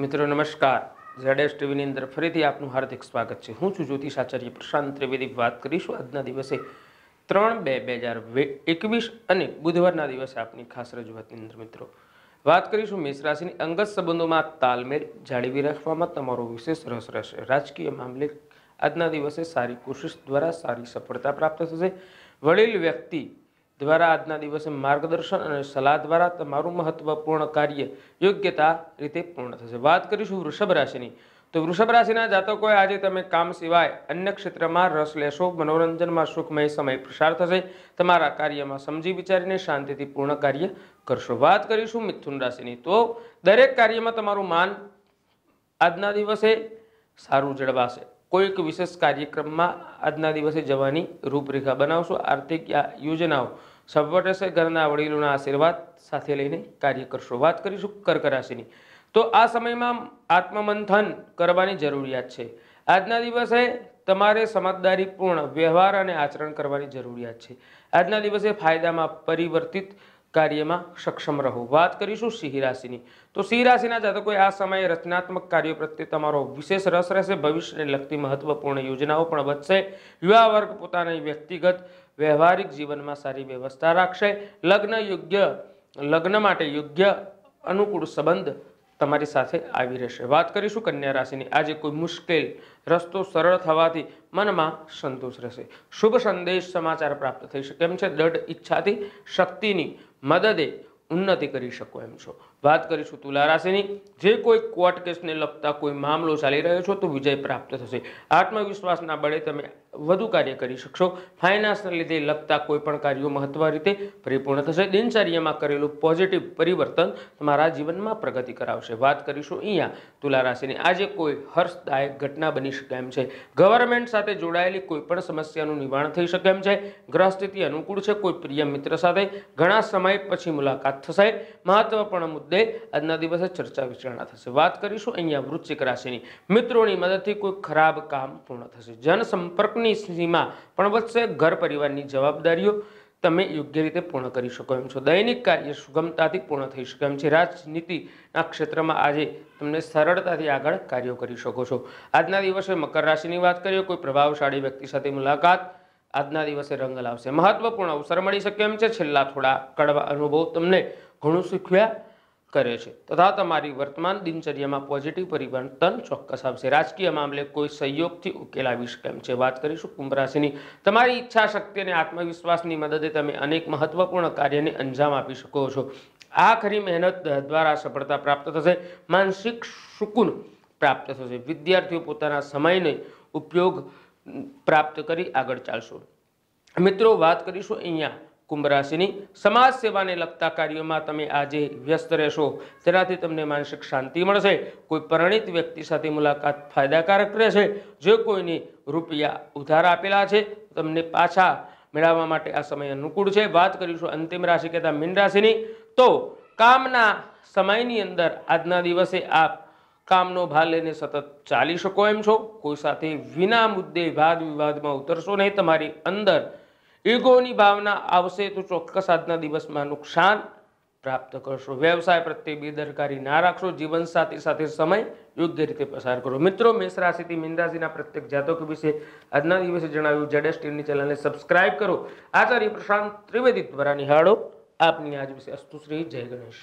મિત્રો નમસ્કાર ઝેડએસ ટીવીની અંદર ફરીથી આપનું હાર્દિક સ્વાગત છે હું છું જ્યોતિષ આચાર્ય પ્રશાંત ત્રિવેદી વાત કરીશું આજના દિવસે ત્રણ બે બે હજાર એકવીસ અને બુધવારના દિવસે આપની ખાસ રજૂઆતની અંદર મિત્રો વાત કરીશું મેષ રાશિની અંગત સંબંધોમાં તાલમેલ જાળવી રાખવામાં તમારો વિશેષ રસ રહેશે રાજકીય મામલે આજના દિવસે સારી કોશિશ દ્વારા સારી સફળતા પ્રાપ્ત થશે વડીલ વ્યક્તિ દ્વારા આજના દિવસે માર્ગદર્શન અને સલાહ દ્વારા તમારું મહત્વપૂર્ણ કાર્ય યોગ્યતા રીતે પૂર્ણ થશે વાત કરીશું વૃષભ રાશિની તો વૃષભ રાશિના જાતકોએ આજે તમે કામ સિવાય અન્ય ક્ષેત્રમાં રસ લેશો મનોરંજનમાં સુખમય સમય પ્રસાર થશે તમારા કાર્યમાં સમજી વિચારીને શાંતિથી પૂર્ણ કાર્ય કરશો વાત કરીશું મિથુન રાશિની તો દરેક કાર્યમાં તમારું માન આજના દિવસે સારું જળવાશે કોઈક વિશેષ કાર્યક્રમમાં આજના દિવસે જવાની રૂપરેખા બનાવશો આર્થિક યોજનાઓ સફળ રહેશે ઘરના વડીલોના આશીર્વાદ સાથે લઈને કાર્ય કરશો વાત કરીશું કર્ક રાશિની તો આ સમયમાં આત્મમંથન કરવાની જરૂરિયાત છે આજના દિવસે તમારે સમજદારીપૂર્ણ વ્યવહાર અને આચરણ કરવાની જરૂરિયાત છે આજના દિવસે ફાયદામાં પરિવર્તિત કાર્યમાં સક્ષમ રહો વાત કરીશું સિંહ રાશિની તો સિંહ રાશિના જાતકોએ આ સમયે રચનાત્મક કાર્યો પ્રત્યે તમારો વિશેષ રસ રહેશે ભવિષ્યને લગતી મહત્વપૂર્ણ યોજનાઓ પણ વધશે યુવા વર્ગ પોતાની વ્યક્તિગત વ્યવહારિક જીવનમાં સારી વ્યવસ્થા રાખશે લગ્ન યોગ્ય લગ્ન માટે યોગ્ય અનુકૂળ સંબંધ તમારી સાથે આવી રહેશે વાત કરીશું કન્યા રાશિની આજે કોઈ મુશ્કેલ રસ્તો સરળ થવાથી મનમાં સંતોષ રહેશે શુભ સંદેશ સમાચાર પ્રાપ્ત થઈ શકે એમ છે દઢ ઈચ્છાથી શક્તિની મદદે ઉન્નતિ કરી શકો એમ છો વાત કરીશું તુલા રાશિની જે કોઈ કોર્ટ કેસને લગતા કોઈ મામલો ચાલી રહ્યો છો તો વિજય પ્રાપ્ત થશે આત્મવિશ્વાસના બળે તમે વધુ કાર્ય કરી શકશો ફાઇનાન્સને લીધે લગતા કોઈપણ કાર્યો મહત્વ રીતે પરિપૂર્ણ થશે દિનચર્યામાં કરેલું પોઝિટિવ પરિવર્તન તમારા જીવનમાં પ્રગતિ કરાવશે વાત કરીશું અહીંયા તુલા રાશિની આજે કોઈ હર્ષદાયક ઘટના બની શકે એમ છે ગવર્મેન્ટ સાથે જોડાયેલી કોઈપણ સમસ્યાનું નિવારણ થઈ શકે એમ છે ગ્રહ સ્થિતિ અનુકૂળ છે કોઈ પ્રિય મિત્ર સાથે ઘણા સમય પછી મુલાકાત થશે મહત્વપૂર્ણ મુદ્દા મુદ્દે આજના દિવસે ચર્ચા વિચારણા થશે વાત કરીશું અહીંયા વૃશ્ચિક રાશિની મિત્રોની મદદથી કોઈ ખરાબ કામ પૂર્ણ થશે જનસંપર્કની સીમા પણ વધશે ઘર પરિવારની જવાબદારીઓ તમે યોગ્ય રીતે પૂર્ણ કરી શકો એમ છો દૈનિક કાર્ય સુગમતાથી પૂર્ણ થઈ શકે એમ છે રાજનીતિના ક્ષેત્રમાં આજે તમને સરળતાથી આગળ કાર્યો કરી શકો છો આજના દિવસે મકર રાશિની વાત કરીએ કોઈ પ્રભાવશાળી વ્યક્તિ સાથે મુલાકાત આજના દિવસે રંગ લાવશે મહત્વપૂર્ણ અવસર મળી શકે એમ છે છેલ્લા થોડા કડવા અનુભવ તમને ઘણું શીખ્યા કરે છે તથા તમારી વર્તમાન દિનચર્યામાં પોઝિટિવ પરિવર્તન ચોક્કસ આવશે રાજકીય મામલે કોઈ સહયોગથી ઉકેલ આવી શકે છે વાત કરીશું કુંભ રાશિની તમારી ઈચ્છા શક્તિ અને આત્મવિશ્વાસની મદદે તમે અનેક મહત્વપૂર્ણ કાર્યને અંજામ આપી શકો છો આ ખરી મહેનત દ્વારા સફળતા પ્રાપ્ત થશે માનસિક સુકૂન પ્રાપ્ત થશે વિદ્યાર્થીઓ પોતાના સમયને ઉપયોગ પ્રાપ્ત કરી આગળ ચાલશો મિત્રો વાત કરીશું અહીંયા કુંભ રાશિની સમાજ સેવાને લગતા કાર્યોમાં તમે આજે વ્યસ્ત રહેશો તેનાથી તમને માનસિક શાંતિ મળશે કોઈ પરિણિત વ્યક્તિ સાથે મુલાકાત ફાયદાકારક રહેશે જો કોઈને રૂપિયા ઉધાર આપેલા છે તમને પાછા મેળવવા માટે આ સમય અનુકૂળ છે વાત કરીશું અંતિમ રાશિ કહેતા મીન રાશિની તો કામના સમયની અંદર આજના દિવસે આપ કામનો ભાર લઈને સતત ચાલી શકો એમ છો કોઈ સાથે વિના મુદ્દે વાદ વિવાદમાં ઉતરશો નહીં તમારી અંદર ઈગોની ભાવના આવશે તો ચોક્કસ આજના દિવસમાં નુકસાન પ્રાપ્ત કરશો વ્યવસાય પ્રત્યે બેદરકારી ના રાખશો જીવનસાથી સાથે સમય યોગ્ય રીતે પસાર કરો મિત્રો મેષ રાશિથી મીન પ્રત્યેક જાતકો વિશે આજના દિવસે જણાવ્યું જેડેસ ટીમની ચેનલને સબસ્ક્રાઇબ કરો આચાર્ય પ્રશાંત ત્રિવેદી દ્વારા નિહાળો આપની આજ વિશે અસ્તુશ્રી જય ગણેશ